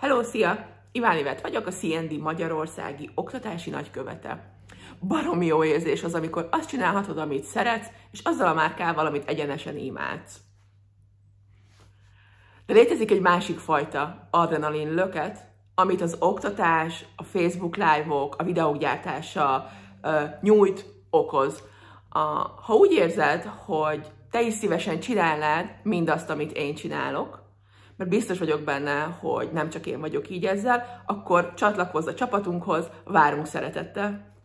Hello, szia! Iván Ivet vagyok, a CND Magyarországi Oktatási Nagykövete. Baromi jó érzés az, amikor azt csinálhatod, amit szeretsz, és azzal a márkával, amit egyenesen imádsz. De létezik egy másik fajta adrenalin löket, amit az oktatás, a Facebook live-ok, a videók gyártása nyújt, okoz. Ha úgy érzed, hogy te is szívesen csinálnád mindazt, amit én csinálok, mert biztos vagyok benne, hogy nem csak én vagyok így ezzel, akkor csatlakozz a csapatunkhoz, várunk szeretettel!